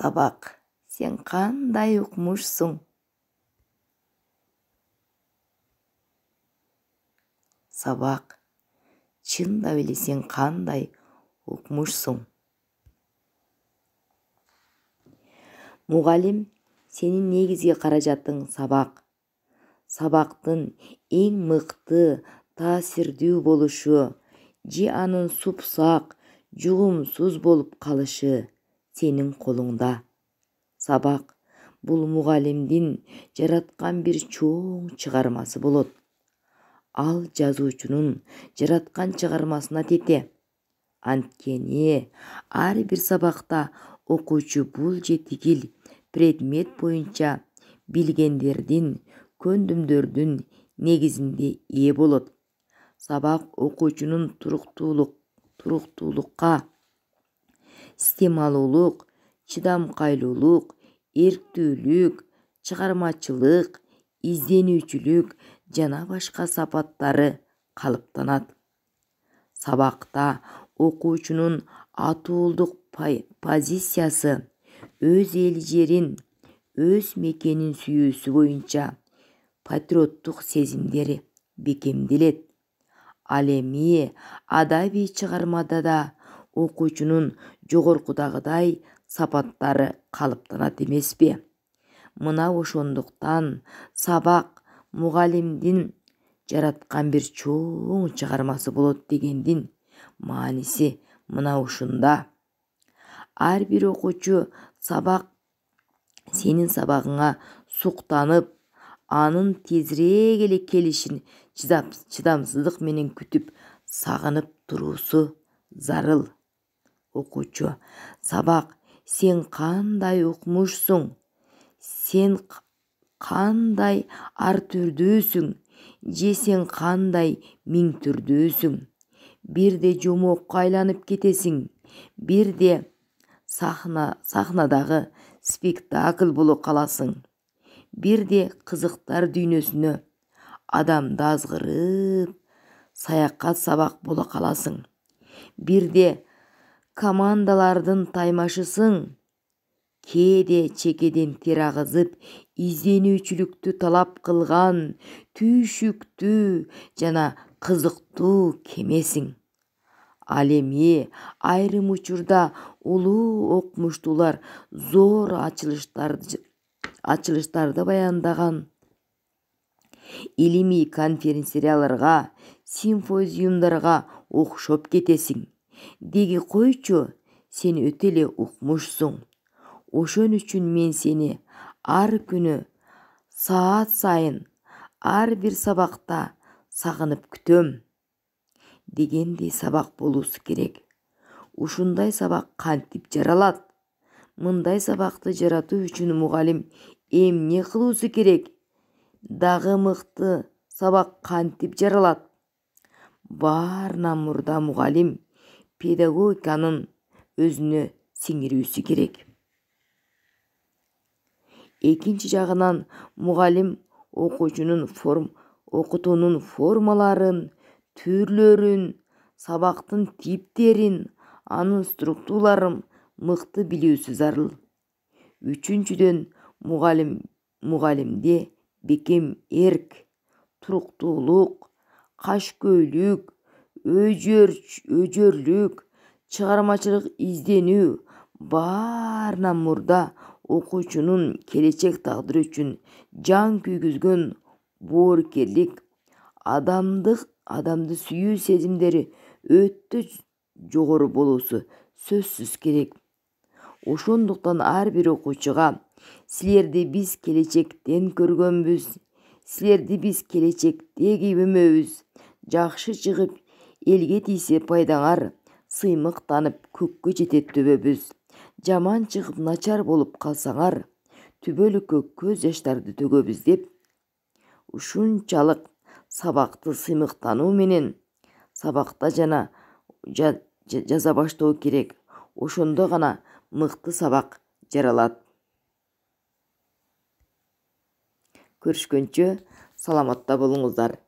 сабақ сен қандай оқымышсың сабақ шын да сен қандай оқымышсың мұғалім сенің негізгі қаражатың сабақ сабақтың ең мықты таасирдүү болушы, же анын супсак жұғымсыз болып қалышы. сенин колуңда сабак бул мугалимдин жараткан бир чоң чыгармасы болот ал жазуучунун жараткан чыгармасына тете анткени ар бир сабакта окуучу бул жетигил предмет боюнча билгендердин көндүмдөрдүн негизинде ээ болот сабак окуучунун туруктуулук туруктуулукка чыдам чыдамкайлуулук эрктүүлүк чыгармачылык изденүүчүлүк жана башка сапаттары калыптанат сабакта окуучунун атуулдук позициясы өз эл жерин өз мекенин сүйүүсү боюнча патриоттук сезимдери бекемделет ал эми адабий чыгармада да оқучунун жогоркудагыдай сапаттары калыптанат эмеспи мына ошондуктан сабак мугалимдин жараткан бир чоң чыгармасы болот дегендин мааниси мына ушунда ар бир окуучу сабак сенин сабагыңа суктанып анын тезирээк эле келишин чыдамсыздык менен күтүп сагынып туруусу зарыл оқушы сабақ сен қандай оқымышсың сен қандай ар түрдөсің? же сен қандай мең түрдөсің? бирде жомоққа айланып кетесің Берде сахна сахнадағы спектакль болу қаласың Берде қызықтар дүйнесіне Адам дазғырып саяқат сабақ бола қаласың бирде, командалардың таймашысың кеде чекеден тер ағызып изденүүчүлүктү талап қылған, түйшүктүү жана кызыктуу кемесиң ал эми айрым учурда улуу окумуштуулар зор ачылыштарды ачылыштарды баяндаган илимий конференцияларга симпозиумдарга окшоп кетесиң деги койчу сен өтө эле укмушсуң ошон үчүн мен сени ар күнү саат сайын ар бир сабакта сагынып күтөм дегендей сабак болуусу керек ушундай сабак кантип жаралат мындай сабакты жаратуу үчүн мугалим эмне кылуусу керек дагы мыкты сабак кантип жаралат баарынан мурда мугалим педагогиканың өзіне сіңіруісі керек екінші жағынан мұғалім оқушының форм формаларын түрлерін сабақтың типтерін аның структураларын мықты білеусі зарыл үчүнчүдөн мұғалім мұғалімде бекем ерк туруктуулук кашкөйлүк өжөрлүк чыгармачылык изденүү барна мурда окуучунун келечек тагдыры үчүн жан күйгүзгөн боорукерлик адамдык адамды сүйүү сезимдери өтті жогору болуусу сөзсүз керек ошондуктан ар бир окуучуга силерди биз келечектен көргөнбүз силерди биз келечектеги өмөбүз жакшы чыгып елге тисе пайдаңар сыймықтанып танып көкке жетет жаман шығып начар болып қалсаңар түбөлүккө көз жаштарды төгөбүз деп ушунчалык сабақты сыймыктануу менен сабакта жана жаза баштоо керек ошондо гана мыкты сабак жаралат көрүшкөнчө саламатта болуңуздар